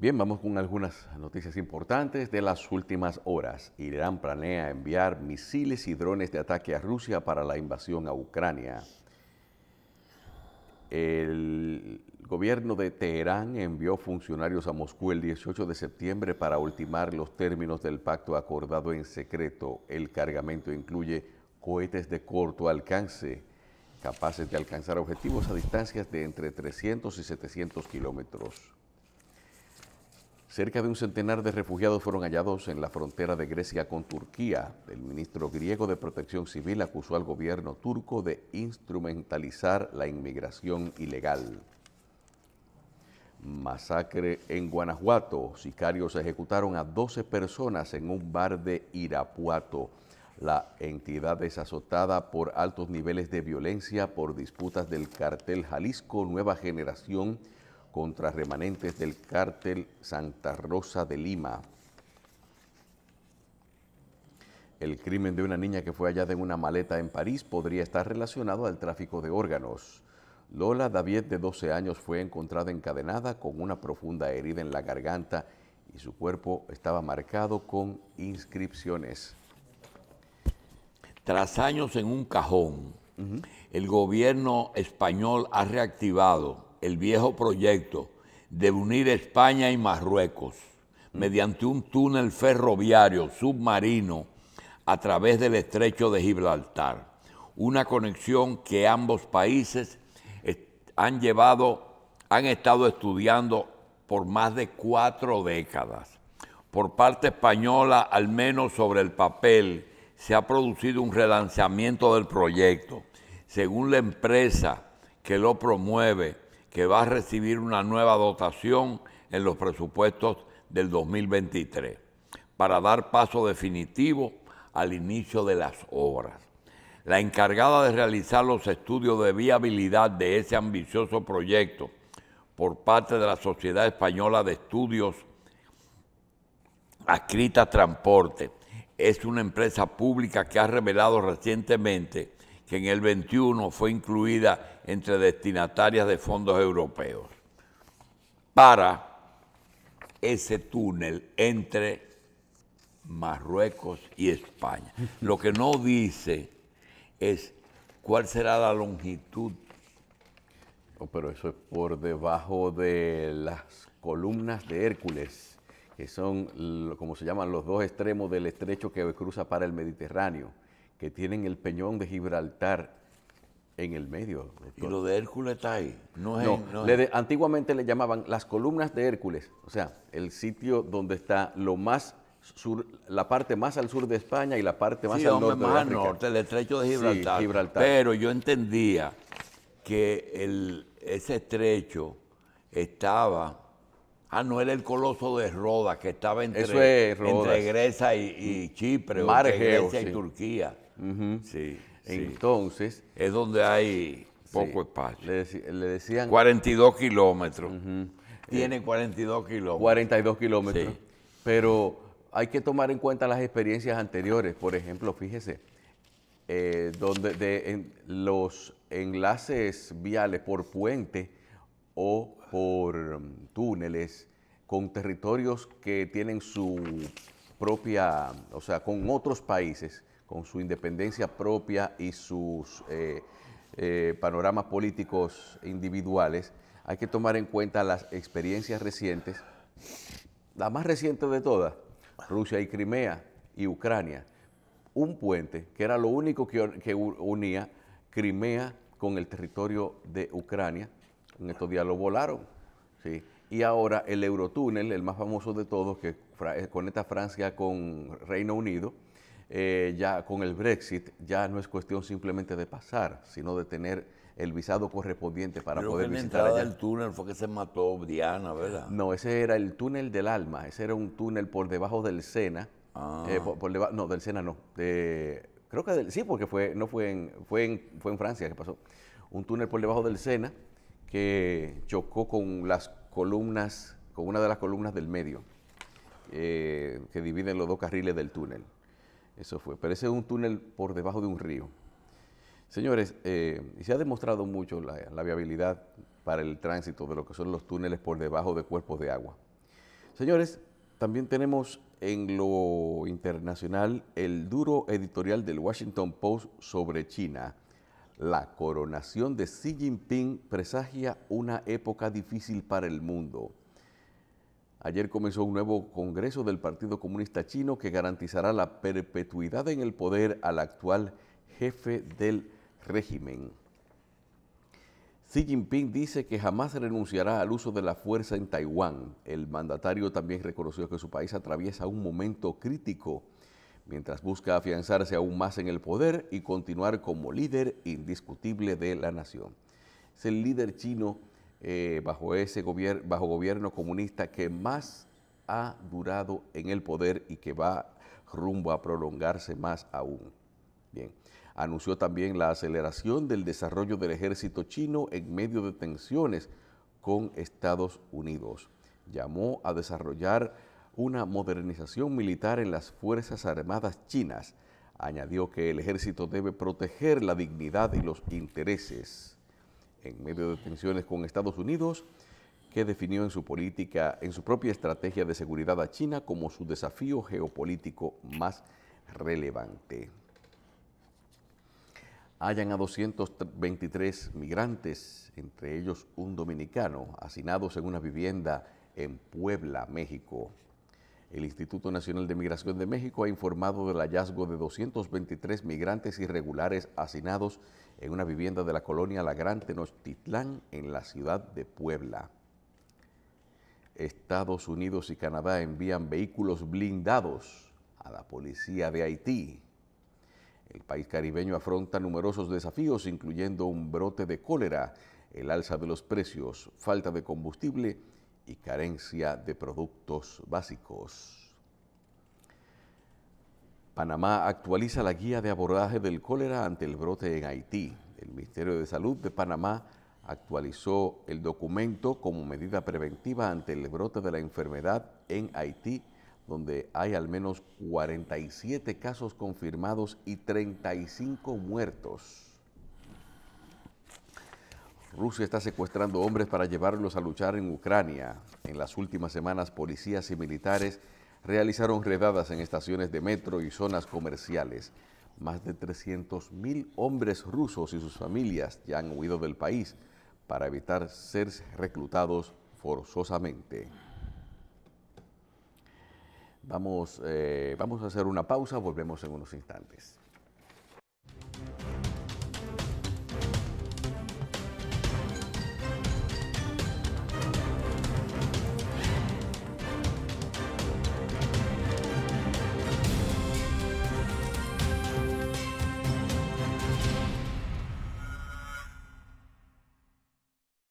Bien, vamos con algunas noticias importantes de las últimas horas. Irán planea enviar misiles y drones de ataque a Rusia para la invasión a Ucrania. El gobierno de Teherán envió funcionarios a Moscú el 18 de septiembre para ultimar los términos del pacto acordado en secreto. El cargamento incluye cohetes de corto alcance, capaces de alcanzar objetivos a distancias de entre 300 y 700 kilómetros. Cerca de un centenar de refugiados fueron hallados en la frontera de Grecia con Turquía. El ministro griego de Protección Civil acusó al gobierno turco de instrumentalizar la inmigración ilegal. Masacre en Guanajuato. Sicarios ejecutaron a 12 personas en un bar de Irapuato. La entidad es azotada por altos niveles de violencia por disputas del cartel Jalisco Nueva Generación contra remanentes del cártel Santa Rosa de Lima. El crimen de una niña que fue hallada en una maleta en París podría estar relacionado al tráfico de órganos. Lola David, de 12 años, fue encontrada encadenada con una profunda herida en la garganta y su cuerpo estaba marcado con inscripciones. Tras años en un cajón, el gobierno español ha reactivado el viejo proyecto de unir España y Marruecos mediante un túnel ferroviario submarino a través del estrecho de Gibraltar, una conexión que ambos países han llevado, han estado estudiando por más de cuatro décadas. Por parte española, al menos sobre el papel, se ha producido un relanzamiento del proyecto. Según la empresa que lo promueve, que va a recibir una nueva dotación en los presupuestos del 2023 para dar paso definitivo al inicio de las obras. La encargada de realizar los estudios de viabilidad de ese ambicioso proyecto por parte de la Sociedad Española de Estudios ...Ascrita Transporte es una empresa pública que ha revelado recientemente que en el 21 fue incluida entre destinatarias de fondos europeos, para ese túnel entre Marruecos y España. Lo que no dice es cuál será la longitud. Oh, pero eso es por debajo de las columnas de Hércules, que son como se llaman los dos extremos del estrecho que cruza para el Mediterráneo que tienen el peñón de Gibraltar en el medio. pero ¿Y lo de Hércules está ahí? antiguamente le llamaban las columnas de Hércules, o sea, el sitio donde está lo más sur, la parte más al sur de España y la parte más al norte. de el estrecho de Gibraltar. Pero yo entendía que el, ese estrecho estaba. Ah, no era el coloso de Roda que estaba entre, Grecia y, Chipre, Mar Grecia y Turquía. Sí. Entonces. Es donde hay poco espacio. Le, decían. 42 kilómetros. tienen Tiene 42 kilómetros. 42 kilómetros. Pero hay que tomar en cuenta las experiencias anteriores. Por ejemplo, fíjese, eh, donde los enlaces viales por puente o por mm, túneles con territorios que tienen su propia, o sea, con otros países, con su independencia propia y sus eh, eh, panoramas políticos individuales, hay que tomar en cuenta las experiencias recientes, la más reciente de todas, Rusia y Crimea y Ucrania, un puente que era lo único que, unía Crimea con el territorio de Ucrania, en estos días lo volaron, ¿sí? y ahora el Eurotúnel, el más famoso de todos, que eh, conecta Francia con Reino Unido, eh, ya con el Brexit ya no es cuestión simplemente de pasar, sino de tener el visado correspondiente para poder visitar allá. el túnel fue que se mató Diana, ¿verdad? No, ese era el túnel del alma, ese era un túnel por debajo del Sena. Eh, ah. por, no, del Sena no. creo que del, sí, porque fue, no fue en, fue en, fue en Francia que pasó. Un túnel por debajo del Sena que chocó con las columnas, con una de las columnas del medio, eh, que dividen los dos carriles del túnel. Eso fue. Pero ese es un túnel por debajo de un río. Señores, eh, Y se ha demostrado mucho la, viabilidad para el tránsito de lo que son los túneles por debajo de cuerpos de agua. Señores, también tenemos en lo internacional el duro editorial del Washington Post sobre China. La coronación de Xi Jinping presagia una época difícil para el mundo. Ayer comenzó un nuevo Congreso del Partido Comunista Chino que garantizará la perpetuidad en el poder al actual jefe del régimen. Xi Jinping dice que jamás renunciará al uso de la fuerza en Taiwán. El mandatario también reconoció que su país atraviesa un momento crítico mientras busca afianzarse aún más en el poder y continuar como líder indiscutible de la nación. Es el líder chino eh, bajo ese bajo gobierno comunista que más ha durado en el poder y que va rumbo a prolongarse más aún. Bien, anunció también la aceleración del desarrollo del ejército chino en medio de tensiones con Estados Unidos. Llamó a desarrollar una modernización militar en las Fuerzas Armadas chinas. Añadió que el ejército debe proteger la dignidad y los intereses en medio de tensiones con Estados Unidos, que definió en su política, en su propia estrategia de seguridad a China como su desafío geopolítico más relevante. Hayan a 223 migrantes, entre ellos un dominicano, hacinados en una vivienda en Puebla, México. El Instituto Nacional de Migración de México ha informado del hallazgo de 223 migrantes irregulares hacinados en una vivienda de la colonia La Gran Tenochtitlán en la ciudad de Puebla. Estados Unidos y Canadá envían vehículos blindados a la policía de Haití. El país caribeño afronta numerosos desafíos, incluyendo un brote de cólera, el alza de los precios, falta de combustible y carencia de productos básicos. Panamá actualiza la guía de abordaje del cólera ante el brote en Haití. El Ministerio de Salud de Panamá actualizó el documento como medida preventiva ante el brote de la enfermedad en Haití, donde hay al menos 47 casos confirmados y 35 muertos. Rusia está secuestrando hombres para llevarlos a luchar en Ucrania. En las últimas semanas, policías y militares realizaron redadas en estaciones de metro y zonas comerciales. Más de 300.000 hombres rusos y sus familias ya han huido del país para evitar ser reclutados forzosamente. Vamos, eh, vamos a hacer una pausa, volvemos en unos instantes.